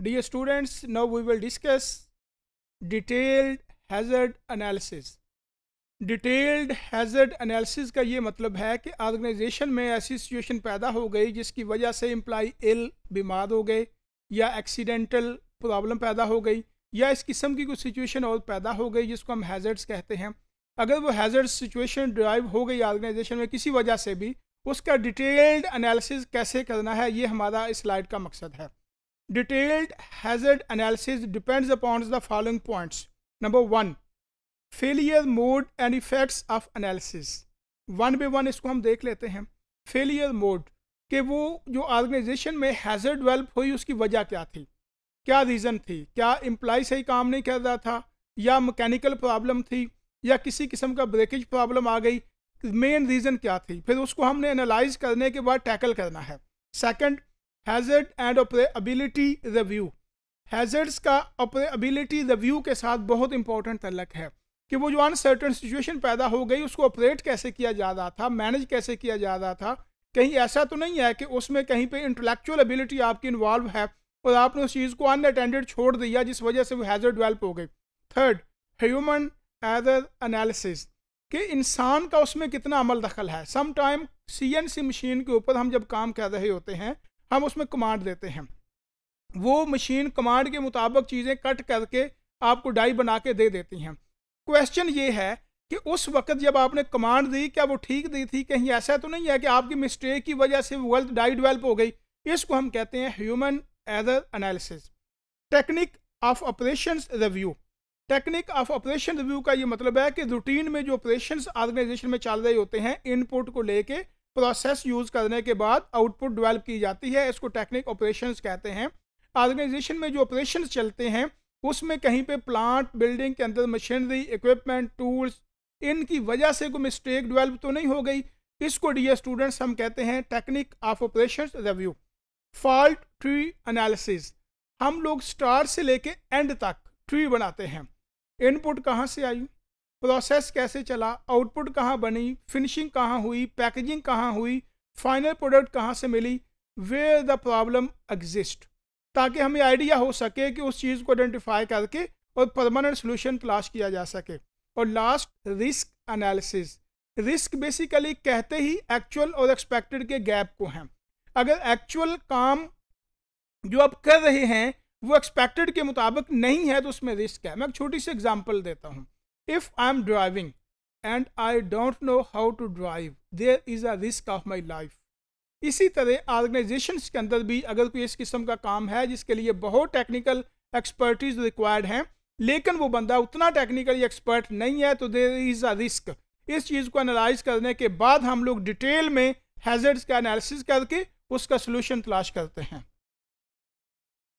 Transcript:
Dear students, now we will discuss detailed hazard analysis. Detailed hazard analysis का ये मतलब है कि ऑर्गेनाइजेशन में ऐसी सिचुएशन पैदा हो गई जिसकी वजह से इम्प्लाई इल बीमार हो गए या एक्सीडेंटल प्रॉब्लम पैदा हो गई या इस किस्म की कुछ सिचुएशन और पैदा हो गई जिसको हम हैजर्ड्स कहते हैं अगर वो हैजर्ड सिचुएशन ड्राइव हो गई ऑर्गेनाइजेशन में किसी वजह से भी उसका डिटेल्ड एनालिसिस कैसे करना है ये हमारा इस स्लाइड का मकसद है detailed hazard analysis depends upon the following points. Number one, failure mode and effects of analysis one by one इसको हम देख लेते हैं फेलियर मोड कि वो जो ऑर्गेनाइजेशन में हैजर्ड डेवलप हुई उसकी वजह क्या थी क्या रीज़न थी क्या एम्प्लाई सही काम नहीं कर रहा था या मैकेनिकल प्रॉब्लम थी या किसी किस्म का ब्रेकेज प्रॉब्लम आ गई मेन रीज़न क्या थी फिर उसको हमने एनालाइज करने के बाद टैकल करना है second hazard and operability review hazards का ऑपरेबिलिटी रिव्यू के साथ बहुत इंपॉर्टेंट तलक है कि वो जो अनसर्टन सिचुएशन पैदा हो गई उसको ऑपरेट कैसे किया जा रहा था मैनेज कैसे किया जा रहा था कहीं ऐसा तो नहीं है कि उसमें कहीं पे इंटेलेक्चुअल एबिलिटी आपकी इन्वॉल्व है और आपने उस चीज़ को अनअटेंडेड छोड़ दिया जिस वजह से वो हैज़र डेवलप हो गई थर्ड ह्यूमन एदर एनालिसिस कि इंसान का उसमें कितना अमल दखल है सम टाइम सी मशीन के ऊपर हम जब काम कर रहे होते हैं हम उसमें कमांड देते हैं वो मशीन कमांड के मुताबिक चीज़ें कट करके आपको डाई बना के दे देती हैं क्वेश्चन ये है कि उस वक्त जब आपने कमांड दी क्या वो ठीक दी थी कहीं ऐसा तो नहीं है कि आपकी मिस्टेक की वजह से गलत डाई डिवेल्प हो गई इसको हम कहते हैं human error analysis technique of operation review technique of operation review का ये मतलब है कि रूटीन में जो ऑपरेशन ऑर्गेनाइजेशन में चल रहे होते हैं इनपुट को लेके प्रोसेस यूज़ करने के बाद आउटपुट डिवेल्प की जाती है इसको टेक्निक ऑपरेशन कहते हैं ऑर्गेनाइजेशन में जो ऑपरेशन चलते हैं उसमें कहीं पे प्लांट बिल्डिंग के अंदर मशीनरी इक्विपमेंट टूल्स इनकी वजह से कोई मिस्टेक डिवेल्प तो नहीं हो गई इसको डी स्टूडेंट्स हम कहते हैं technique of operation review fault tree analysis हम लोग स्टार्ट से लेके एंड तक ट्री बनाते हैं इनपुट कहाँ से आई प्रोसेस कैसे चला आउटपुट कहाँ बनी फिनिशिंग कहाँ हुई पैकेजिंग कहाँ हुई फाइनल प्रोडक्ट कहाँ से मिली वेयर द प्रॉब्लम एग्जिस्ट ताकि हमें आइडिया हो सके कि उस चीज़ को आइडेंटिफाई करके और परमानेंट सोल्यूशन तलाश किया जा सके और last risk analysis risk basically कहते ही एक्चुअल और एक्सपेक्टेड के गैप को हैं अगर एक्चुअल काम जो आप कर रहे हैं वो एक्सपेक्टेड के मुताबिक नहीं है तो उसमें रिस्क है मैं एक छोटी सी एग्जांपल देता हूँ If I am driving and I don't know how to drive, there is a risk of my life. इसी तरह ऑर्गेनाइजेशंस के अंदर भी अगर कोई इस किस्म का काम है जिसके लिए बहुत टेक्निकल एक्सपर्टीज रिक्वायर्ड हैं लेकिन वो बंदा उतना टेक्निकली एक्सपर्ट नहीं है तो देर इज़ अ रिस्क इस चीज़ को एनालाइज करने के बाद हम लोग डिटेल में हैजर्ड्स का एनालिसिस करके उसका सोल्यूशन तलाश करते हैं